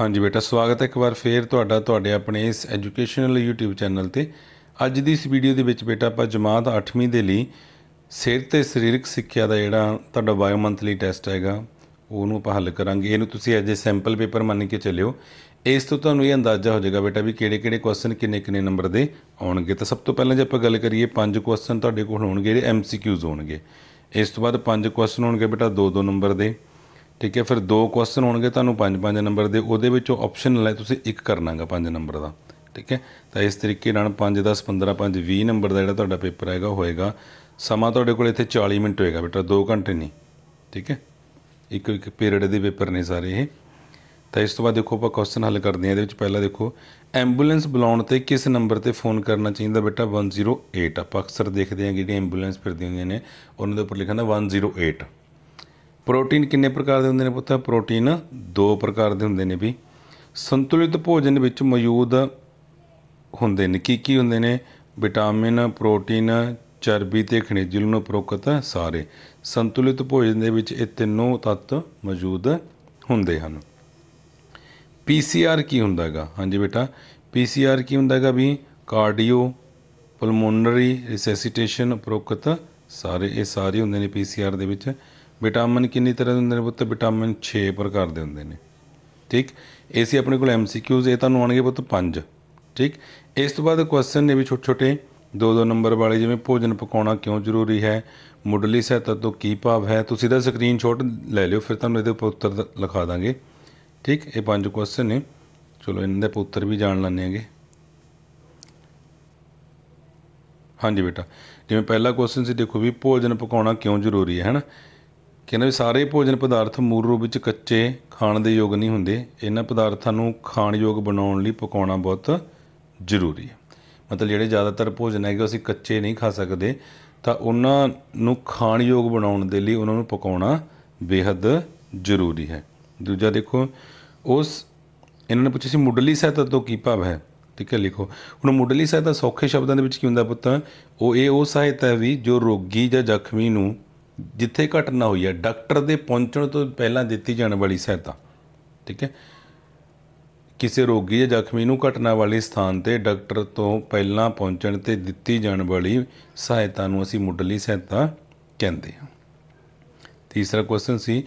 ਹਾਂਜੀ ਬੇਟਾ ਸਵਾਗਤ ਹੈ ਇੱਕ ਵਾਰ ਫੇਰ ਤੁਹਾਡਾ ਤੁਹਾਡੇ ਆਪਣੇ ਇਸ ਐਜੂਕੇਸ਼ਨਲ YouTube ਚੈਨਲ ਤੇ ਅੱਜ ਦੀ ਇਸ ਵੀਡੀਓ ਦੇ ਵਿੱਚ ਬੇਟਾ ਆਪਾਂ ਜਮਾਤ 8ਵੀਂ ਦੇ ਲਈ ਸਿਹਤ ਤੇ ਸਰੀਰਕ ਸਿੱਖਿਆ ਦਾ ਜਿਹੜਾ ਤੁਹਾਡਾ ਬਾਇਓ ਮੰਥਲੀ ਟੈਸਟ ਹੈਗਾ ਉਹਨੂੰ ਆਪਾਂ ਹੱਲ ਕਰਾਂਗੇ ਇਹਨੂੰ ਤੁਸੀਂ ਐਜ ਸੈਂਪਲ ਪੇਪਰ ਮੰਨ ਕੇ ਚੱਲਿਓ ਇਸ ਤੋਂ ਤੁਹਾਨੂੰ ਇਹ ਅੰਦਾਜ਼ਾ ਹੋ ਜਾਏਗਾ ਬੇਟਾ ਵੀ ਕਿਹੜੇ-ਕਿਹੜੇ ਕੁਐਸਚਨ ਕਿੰਨੇ-ਕਿੰਨੇ ਨੰਬਰ ਦੇ ਆਉਣਗੇ ਤਾਂ ਸਭ ਤੋਂ ਪਹਿਲਾਂ ਜੇ ਆਪਾਂ ਗੱਲ ਕਰੀਏ ਪੰਜ ਕੁਐਸਚਨ ਤੁਹਾਡੇ ਕੋਲ ਹੋਣਗੇ ਜਿਹੜੇ ਐਮਸੀਕਿਊਜ਼ ਹੋਣਗੇ ਇਸ ਤੋਂ ਬਾਅਦ ਪੰਜ ਕੁਐਸਚਨ ਹੋਣਗੇ ਬੇਟਾ 2-2 ਨੰਬਰ ਦੇ ਠੀਕ ਹੈ ਫਿਰ ਦੋ ਕੁਐਸਚਨ ਹੋਣਗੇ ਤੁਹਾਨੂੰ 5-5 ਨੰਬਰ ਦੇ ਉਹਦੇ ਵਿੱਚੋਂ ਆਪਸ਼ਨਲ ਹੈ ਤੁਸੀਂ ਇੱਕ ਕਰਨਾਗਾ 5 ਨੰਬਰ ਦਾ ਠੀਕ ਹੈ ਤਾਂ ਇਸ ਤਰੀਕੇ ਨਾਲ 5 10 15 5 20 ਨੰਬਰ ਦਾ ਜਿਹੜਾ ਤੁਹਾਡਾ ਪੇਪਰ ਹੈਗਾ ਹੋਏਗਾ ਸਮਾਂ ਤੁਹਾਡੇ ਕੋਲ ਇੱਥੇ 40 ਮਿੰਟ ਹੋਏਗਾ ਬੇਟਾ 2 ਘੰਟੇ ਨਹੀਂ ਠੀਕ ਹੈ ਇੱਕ ਇੱਕ ਪੀਰੀਅਡ ਦੇ ਪੇਪਰ ਨੇ ਸਾਰੇ ਇਹ ਤਾਂ ਇਸ ਤੋਂ ਬਾਅਦ ਦੇਖੋ ਆਪਾਂ ਕੁਐਸਚਨ ਹੱਲ ਕਰਦੇ ਹਾਂ ਇਹਦੇ ਵਿੱਚ ਪਹਿਲਾਂ ਦੇਖੋ ਐਂਬੂਲੈਂਸ ਬੁਲਾਉਣ ਤੇ ਕਿਸ ਨੰਬਰ ਤੇ ਫੋਨ ਕਰਨਾ ਚਾਹੀਦਾ ਬੇਟਾ 108 ਆਪਾਂ ਅਕਸਰ ਦੇਖਦੇ ਹਾਂ ਜਿਹੜੀ ਐਂਬੂਲੈਂਸ ਫਿਰਦੀ ਹੁੰਦੀਆਂ ਨੇ ਉਹਨਾਂ ਦੇ ਉੱਪਰ ਲਿਖਣਾ 108 ਪ੍ਰੋਟੀਨ ਕਿੰਨੇ ਪ੍ਰਕਾਰ ਦੇ ਹੁੰਦੇ ਨੇ ਪੁੱਤ ਪ੍ਰੋਟੀਨ ਦੋ ਪ੍ਰਕਾਰ ਦੇ ਹੁੰਦੇ ਨੇ ਵੀ ਸੰਤੁਲਿਤ ਭੋਜਨ ਵਿੱਚ ਮੌਜੂਦ ਹੁੰਦੇ ਨੇ ਕੀ ਕੀ ਹੁੰਦੇ ਨੇ ਵਿਟਾਮਿਨ ਪ੍ਰੋਟੀਨ ਚਰਬੀ ਤੇ ਖਣਿਜ ਨੂੰ ਪ੍ਰੋਕਤ ਸਾਰੇ ਸੰਤੁਲਿਤ ਭੋਜਨ ਦੇ ਵਿੱਚ ਇਹ ਤਿੰਨੋਂ ਤੱਤ ਮੌਜੂਦ ਹੁੰਦੇ ਹਨ ਪੀਸੀਆਰ ਕੀ ਹੁੰਦਾਗਾ ਹਾਂਜੀ ਬੇਟਾ ਪੀਸੀਆਰ ਕੀ ਹੁੰਦਾਗਾ ਵੀ ਕਾਰਡੀਓ ਪਲਮੋਨਰੀ ਰਿਸੈਸੀਟੇਸ਼ਨ ਪ੍ਰੋਕਤ ਸਾਰੇ ਇਹ ਸਾਰੇ ਹੁੰਦੇ ਨੇ ਪੀਸੀਆਰ ਦੇ ਵਿੱਚ ਵਿਟਾਮਿਨ ਕਿੰਨੀ ਤਰ੍ਹਾਂ ਦੇ ਹੁੰਦੇ ਨੇ ਪੁੱਤ ਵਿਟਾਮਿਨ 6 ਪ੍ਰਕਾਰ ਦੇ ਹੁੰਦੇ ਨੇ ਠੀਕ ਇਹ ਸੀ ਆਪਣੇ ਕੋਲ ਐਮਸੀਕਿਊਜ਼ ਇਹ ਤੁਹਾਨੂੰ ਆਣਗੇ ਪੁੱਤ 5 ਠੀਕ ਇਸ ਤੋਂ ਬਾਅਦ ਕੁਐਸਚਨ ਨੇ ਵੀ ਛੋਟੇ ਛੋਟੇ 2-2 ਨੰਬਰ ਵਾਲੇ ਜਿਵੇਂ ਭੋਜਨ ਪਕਾਉਣਾ ਕਿਉਂ ਜ਼ਰੂਰੀ ਹੈ ਮੁੱਢਲੀ ਸਿਹਤ ਤੋਂ ਕੀ ਭਾਵ ਹੈ ਤੁਸੀਂ ਦਾ ਸਕਰੀਨਸ਼ਾਟ ਲੈ ਲਿਓ ਫਿਰ ਤੁਹਾਨੂੰ ਇਹਦੇ ਉੱਪਰ ਉੱਤਰ ਲਿਖਾ ਦਾਂਗੇ ਠੀਕ ਇਹ ਪੰਜ ਕੁਐਸਚਨ ਨੇ ਚਲੋ ਇਹਨਾਂ ਦੇ ਉੱਤਰ ਵੀ ਜਾਣ ਲੈਣੇ ਆਂਗੇ ਹਾਂਜੀ ਬੇਟਾ ਜਿਵੇਂ ਪਹਿਲਾ ਕੁਐਸਚਨ ਸੀ ਦੇਖੋ ਵੀ ਭੋਜਨ ਪਕਾਉਣਾ ਕਿਉਂ ਜ਼ਰੂਰੀ ਹੈ ਹਨਾ ਕਿਨੇ ਵੀ ਸਾਰੇ ਭੋਜਨ ਪਦਾਰਥ ਮੂਲ ਰੂਪ ਵਿੱਚ ਕੱਚੇ ਖਾਣ ਦੇ ਯੋਗ ਨਹੀਂ ਹੁੰਦੇ ਇਹਨਾਂ ਪਦਾਰਥਾਂ ਨੂੰ ਖਾਣ ਯੋਗ ਬਣਾਉਣ ਲਈ ਪਕਾਉਣਾ ਬਹੁਤ ਜ਼ਰੂਰੀ ਹੈ ਮਤਲਬ ਜਿਹੜੇ ਜ਼ਿਆਦਾਤਰ ਭੋਜਨ ਹੈਗੇ ਅਸੀਂ ਕੱਚੇ ਨਹੀਂ ਖਾ ਸਕਦੇ ਤਾਂ ਉਹਨਾਂ ਨੂੰ ਖਾਣ ਯੋਗ ਬਣਾਉਣ ਦੇ ਲਈ ਉਹਨਾਂ ਨੂੰ ਪਕਾਉਣਾ ਬੇहद ਜ਼ਰੂਰੀ ਹੈ ਦੂਜਾ ਦੇਖੋ ਉਸ ਇਹਨਾਂ ਨੇ ਪੁੱਛਿਆ ਸੀ ਮੁੱਢਲੀ ਸਹਿਤ ਤੋਂ ਕੀ ਭਾਵ ਹੈ ਠੀਕ ਹੈ ਲਿਖੋ ਹੁਣ ਮੁੱਢਲੀ ਦਾ ਸੌਖੇ ਸ਼ਬਦਾਂ ਦੇ ਵਿੱਚ ਕੀ ਹੁੰਦਾ ਪੁੱਤ ਉਹ ਇਹ ਉਹ ਸਹਾਇਤਾ ਵੀ ਜੋ ਰੋਗੀ ਜਾਂ ਜ਼ਖਮੀ ਨੂੰ ਜਿੱਥੇ ਘਟਨਾ ਹੋਈ ਹੈ ਡਾਕਟਰ ਦੇ ਪਹੁੰਚਣ ਤੋਂ ਪਹਿਲਾਂ ਦਿੱਤੀ ਜਾਣ ਵਾਲੀ ਸਹਾਇਤਾ ਠੀਕ ਹੈ ਕਿਸੇ ਰੋਗੀ ਜਾਂ ਜ਼ਖਮੀ ਨੂੰ ਘਟਨਾ ਵਾਲੇ ਸਥਾਨ ਤੇ ਡਾਕਟਰ ਤੋਂ ਪਹਿਲਾਂ ਪਹੁੰਚਣ ਤੇ ਦਿੱਤੀ ਜਾਣ ਵਾਲੀ ਸਹਾਇਤਾ ਨੂੰ ਅਸੀਂ ਮੁੱਢਲੀ ਸਹਾਇਤਾ ਕਹਿੰਦੇ ਹਾਂ ਤੀਸਰਾ ਕੁਐਸਚਨ ਸੀ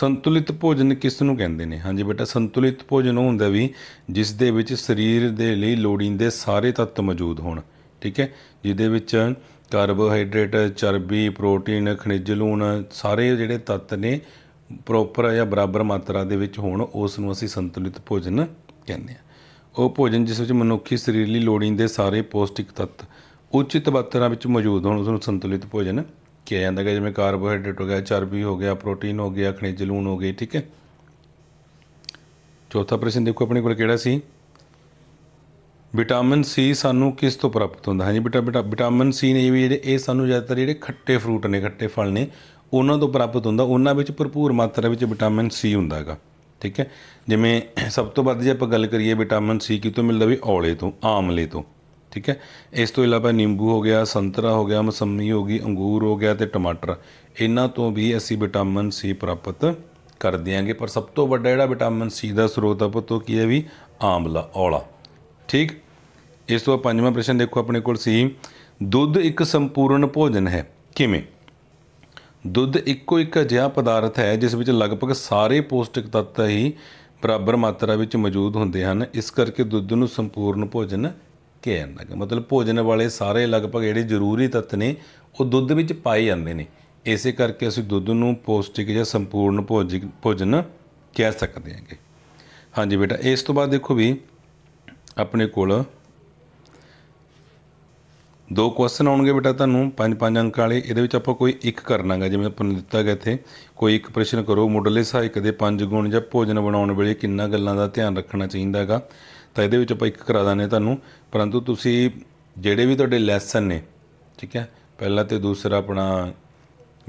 ਸੰਤੁਲਿਤ ਭੋਜਨ ਕਿਸ ਨੂੰ ਕਹਿੰਦੇ ਨੇ ਹਾਂਜੀ ਬੇਟਾ ਸੰਤੁਲਿਤ ਭੋਜਨ ਉਹ ਹੁੰਦਾ ਵੀ ਜਿਸ ਦੇ ਵਿੱਚ ਸਰੀਰ ਦੇ ਲਈ ਲੋੜੀਂਦੇ ਸਾਰੇ ਤੱਤ ਮੌਜੂਦ ਹੋਣ ਠੀਕ ਹੈ ਜਿਹਦੇ ਵਿੱਚ ਕਾਰਬੋਹਾਈਡਰੇਟ ਚਰਬੀ ਪ੍ਰੋਟੀਨ ਖਣਿਜ ਲੂਣ ਸਾਰੇ ਜਿਹੜੇ ਤੱਤ ਨੇ ਪ੍ਰੋਪਰ ਜਾਂ ਬਰਾਬਰ ਮਾਤਰਾ ਦੇ ਵਿੱਚ ਹੋਣ ਉਸ ਨੂੰ ਅਸੀਂ ਸੰਤੁਲਿਤ ਭੋਜਨ ਕਹਿੰਦੇ ਆ ਉਹ ਭੋਜਨ ਜਿਸ ਵਿੱਚ ਮਨੁੱਖੀ ਸਰੀਰ ਲਈ ਲੋੜੀਂਦੇ ਸਾਰੇ ਪੌਸ਼ਟਿਕ ਤੱਤ ਉਚਿਤ ਮਾਤਰਾ ਵਿੱਚ ਮੌਜੂਦ ਹੋਣ ਉਸ ਨੂੰ ਸੰਤੁਲਿਤ ਭੋਜਨ ਕਿਹਾ ਜਾਂਦਾ ਹੈ ਜਿਵੇਂ ਕਾਰਬੋਹਾਈਡਰੇਟ ਹੋ ਗਿਆ ਚਰਬੀ ਹੋ ਗਿਆ ਪ੍ਰੋਟੀਨ ਹੋ ਗਿਆ ਖਣਿਜ ਲੂਣ ਹੋ ਗਏ ਠੀਕ ਹੈ ਚੌਥਾ ਪ੍ਰਸ਼ਨ ਦੇਖੋ ਆਪਣੇ ਕੋਲ ਕਿਹੜਾ ਸੀ ਵਿਟਾਮਿਨ ਸੀ ਸਾਨੂੰ ਕਿਸ ਤੋਂ ਪ੍ਰਾਪਤ ਹੁੰਦਾ ਹੈ ਜੀ ਬੇਟਾ ਬੇਟਾ ਵਿਟਾਮਿਨ ਸੀ ਨੇ ਵੀ ਜਿਹੜੇ ਇਹ ਸਾਨੂੰ ਜ਼ਿਆਦਾਤਰ ਜਿਹੜੇ ਖੱਟੇ ਫਰੂਟ ਨੇ ਖੱਟੇ ਫਲ ਨੇ ਉਹਨਾਂ ਤੋਂ ਪ੍ਰਾਪਤ ਹੁੰਦਾ ਉਹਨਾਂ ਵਿੱਚ ਭਰਪੂਰ ਮਾਤਰਾ ਵਿੱਚ ਵਿਟਾਮਿਨ ਸੀ ਹੁੰਦਾ ਹੈਗਾ ਠੀਕ ਹੈ ਜਿਵੇਂ ਸਭ ਤੋਂ ਵੱਧ ਜੇ ਆਪਾਂ ਗੱਲ ਕਰੀਏ ਵਿਟਾਮਿਨ ਸੀ ਕਿਤੋਂ ਮਿਲਦਾ ਵੀ ਔਲੇ ਤੋਂ ਆਮਲੇ ਤੋਂ ਠੀਕ ਹੈ ਇਸ ਤੋਂ ਇਲਾਵਾ ਨਿੰਬੂ ਹੋ ਗਿਆ ਸੰਤਰਾ ਹੋ ਗਿਆ ਮਸੰਮੀ ਹੋ ਗਈ ਅੰਗੂਰ ਹੋ ਗਿਆ ਤੇ ਟਮਾਟਰ ਇਹਨਾਂ ਤੋਂ ਵੀ ਅਸੀਂ ਵਿਟਾਮਿਨ ਸੀ ਪ੍ਰਾਪਤ ਕਰ ਦਿਆਂਗੇ ਪਰ ਸਭ ਤੋਂ ਵੱਡਾ ਜਿਹੜਾ ਵਿਟਾਮਿਨ ਸੀ ਦਾ ਸਰੋਤ ਆਪਾਂ ਤੋਂ ਕੀ ਹੈ ਵੀ ਆਮਲਾ ਔਲਾ ਠੀਕ ਇਸ ਤੋਂ ਪੰਜਵਾਂ ਪ੍ਰਸ਼ਨ ਦੇਖੋ ਆਪਣੇ ਕੋਲ ਸੀ ਦੁੱਧ ਇੱਕ ਸੰਪੂਰਨ ਭੋਜਨ ਹੈ ਕਿਵੇਂ ਦੁੱਧ ਇੱਕੋ ਇੱਕ ਅਜਿਹਾ ਪਦਾਰਥ ਹੈ ਜਿਸ ਵਿੱਚ ਲਗਭਗ ਸਾਰੇ ਪੋਸ਼ਟਿਕ ਤੱਤ ਹੀ ਬਰਾਬਰ ਮਾਤਰਾ ਵਿੱਚ ਮੌਜੂਦ ਹੁੰਦੇ ਹਨ ਇਸ ਕਰਕੇ ਦੁੱਧ ਨੂੰ ਸੰਪੂਰਨ ਭੋਜਨ ਕਿਹਾ ਜਾਂਦਾ ਹੈ ਮਤਲਬ ਭੋਜਨ ਵਾਲੇ ਸਾਰੇ ਲਗਭਗ ਜਿਹੜੇ ਜ਼ਰੂਰੀ ਤੱਤ ਨੇ ਉਹ ਦੁੱਧ ਵਿੱਚ ਪਾਏ ਜਾਂਦੇ ਨੇ ਇਸੇ ਕਰਕੇ ਅਸੀਂ ਦੁੱਧ ਨੂੰ ਪੌਸ਼ਟਿਕ ਜਾਂ ਸੰਪੂਰਨ ਭੋਜਨ ਕਹਿ ਸਕਦੇ ਹਾਂਗੇ ਹਾਂਜੀ ਬੇਟਾ ਇਸ ਤੋਂ ਬਾਅਦ ਦੇਖੋ ਵੀ ਆਪਣੇ ਕੋਲ ਦੋ ਕੁਐਸਚਨ ਆਉਣਗੇ ਬੇਟਾ ਤੁਹਾਨੂੰ ਪੰਜ ਪੰਜ ਅੰਕ ਵਾਲੇ ਇਹਦੇ ਵਿੱਚ ਆਪਾਂ ਕੋਈ ਇੱਕ ਕਰਨਾਗਾ ਜਿਵੇਂ ਆਪਾਂ ਨੂੰ ਦਿੱਤਾ ਗਿਆ ਇੱਥੇ ਕੋਈ ਇੱਕ ਪ੍ਰਸ਼ਨ ਕਰੋ ਮੁੱਢਲੇ ਸਹਾਇਕ ਦੇ ਪੰਜ ਗੁਣ ਜਾਂ ਭੋਜਨ ਬਣਾਉਣ ਵੇਲੇ ਕਿੰਨਾ ਗੱਲਾਂ ਦਾ ਧਿਆਨ ਰੱਖਣਾ ਚਾਹੀਦਾ ਹੈਗਾ ਤਾਂ ਇਹਦੇ ਵਿੱਚ ਆਪਾਂ ਇੱਕ ਕਰਾ ਦਾਂਗੇ ਤੁਹਾਨੂੰ ਪਰੰਤੂ ਤੁਸੀਂ ਜਿਹੜੇ ਵੀ ਤੁਹਾਡੇ ਲੈਸਨ ਨੇ ਠੀਕ ਹੈ ਪਹਿਲਾ ਤੇ ਦੂਸਰਾ ਆਪਣਾ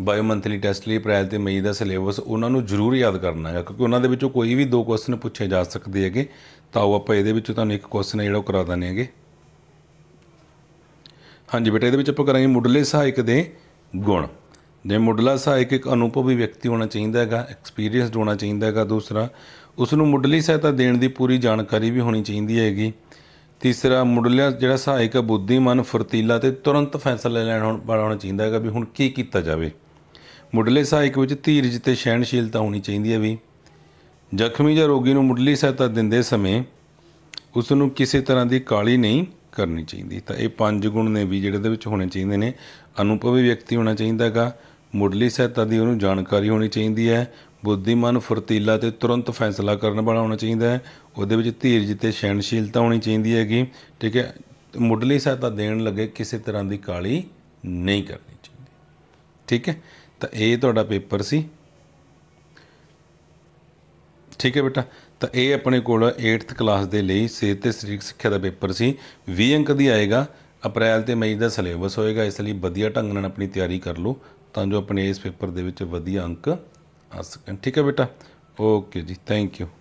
ਬਾਇਓ ਮੰਥਲੀ ਟੈਸਟ ਲਈ ਅਪ੍ਰੈਲ ਤੇ ਮਈ ਦਾ ਸਿਲੇਬਸ ਉਹਨਾਂ ਨੂੰ ਜ਼ਰੂਰ ਯਾਦ ਕਰਨਾ ਹੈ ਕਿਉਂਕਿ ਉਹਨਾਂ ਦੇ ਵਿੱਚੋਂ ਕੋਈ ਵੀ ਦੋ ਕੁਐਸਚਨ ਪੁੱਛੇ ਜਾ ਸਕਦੇ ਹੈਗੇ ਤਾਂ ਉਹ ਆਪਾਂ ਇਹਦੇ ਵਿੱਚੋਂ ਤੁਹਾਨੂੰ ਇੱਕ ਕੁਐਸਚਨ ਜਿਹੜਾ ਉਹ ਕਰਾ ਦਾਂਗੇ ਹਾਂਜੀ ਬੇਟਾ ਇਹਦੇ ਵਿੱਚ ਆਪਾਂ ਕਰਾਂਗੇ ਮੁੱਢਲੇ ਸਹਾਇਕ ਦੇ ਗੁਣ ਜੇ ਮੁੱਢਲਾ ਸਹਾਇਕ ਇੱਕ ਅਨੁਭਵੀ ਵਿਅਕਤੀ ਹੋਣਾ ਚਾਹੀਦਾ ਹੈਗਾ ਐਕਸਪੀਰੀਅੰਸਡ ਹੋਣਾ ਚਾਹੀਦਾ ਹੈਗਾ ਦੂਸਰਾ ਉਸ ਨੂੰ ਮੁੱਢਲੀ ਸਹਾਇਤਾ ਦੇਣ ਦੀ ਪੂਰੀ ਜਾਣਕਾਰੀ ਵੀ ਹੋਣੀ ਚਾਹੀਦੀ ਹੈਗੀ ਤੀਸਰਾ ਮੁੱਢਲਾ ਜਿਹੜਾ ਸਹਾਇਕ ਹੈ ਬੁੱਧੀਮਾਨ ਫਰਤੀਲਾ ਤੇ ਤੁਰੰਤ ਫੈਸਲਾ ਲੈਣ ਵਾਲਾ ਹੋਣਾ ਚਾਹੀਦਾ ਹੈਗਾ ਵੀ ਹੁਣ ਕੀ ਕੀਤਾ ਜਾਵੇ ਮੁੱਢਲੇ ਸਹਾਇਕ ਵਿੱਚ ਧੀਰਜ ਤੇ ਸ਼ੈਨਸ਼ੀਲਤਾ ਹੋਣੀ ਚਾਹੀਦੀ ਹੈ ਵੀ ਜ਼ਖਮੀ ਜਾਂ ਰੋਗੀ ਨੂੰ ਮੁੱਢਲੀ ਸਹਾਇਤਾ ਦਿੰਦੇ ਸਮੇਂ ਉਸ ਨੂੰ ਕਿਸੇ ਤਰ੍ਹਾਂ ਦੀ ਕਾਲੀ ਨਹੀਂ ਕਰਨੀ ਚਾਹੀਦੀ ਤਾਂ ਇਹ ਪੰਜ ਗੁਣ ਨੇ ਵੀ ਜਿਹੜੇ ਦੇ ਵਿੱਚ ਹੋਣੇ ਚਾਹੀਦੇ ਨੇ ਅਨੁਭਵੀ ਵਿਅਕਤੀ ਹੋਣਾ ਚਾਹੀਦਾਗਾ ਮੁੱਢਲੀ ਸਹਿਤਾ ਦੀ ਉਹਨੂੰ ਜਾਣਕਾਰੀ ਹੋਣੀ ਚਾਹੀਦੀ ਹੈ ਬੁੱਧੀਮਾਨ ਫੁਰਤੀਲਾ ਤੇ ਤੁਰੰਤ ਫੈਸਲਾ ਕਰਨ ਵਾਲਾ ਹੋਣਾ ਚਾਹੀਦਾ ਹੈ ਉਹਦੇ ਵਿੱਚ ਧੀਰਜ ਤੇ ਸ਼ੈਨਸ਼ੀਲਤਾ ਹੋਣੀ ਚਾਹੀਦੀ ਹੈਗੀ ਠੀਕ ਹੈ ਮੁੱਢਲੀ ਸਹਿਤਾ ਦੇਣ ਲੱਗੇ ਕਿਸੇ ਤਰ੍ਹਾਂ ਦੀ ਕਾਲੀ ਨਹੀਂ ਕਰਨੀ ਚਾਹੀਦੀ ਠੀਕ ਹੈ ਤਾਂ ਇਹ ਤੁਹਾਡਾ ਪੇਪਰ ਸੀ ਠੀਕ ਹੈ ਬੇਟਾ ਤਾਂ ਇਹ ਆਪਣੇ ਕੋਲ 8th ਕਲਾਸ ਦੇ ਲਈ ਸਿਹਤ ਤੇ ਸਰੀਰਕ ਸਿੱਖਿਆ ਦਾ ਪੇਪਰ ਸੀ 20 ਅੰਕ ਦੀ ਆਏਗਾ ਅਪ੍ਰੈਲ ਤੇ ਮਈ ਦਾ ਸਿਲੇਬਸ ਹੋਏਗਾ ਇਸ ਲਈ ਵਧੀਆ ਢੰਗ ਨਾਲ ਆਪਣੀ ਤਿਆਰੀ ਕਰ ਲਓ ਤਾਂ ਜੋ ਆਪਣੇ ਇਸ ਪੇਪਰ ਦੇ ਵਿੱਚ ਵਧੀਆ ਅੰਕ ਆ ਸਕਣ ਠੀਕ ਹੈ ਬੇਟਾ ਓਕੇ ਜੀ ਥੈਂਕ ਯੂ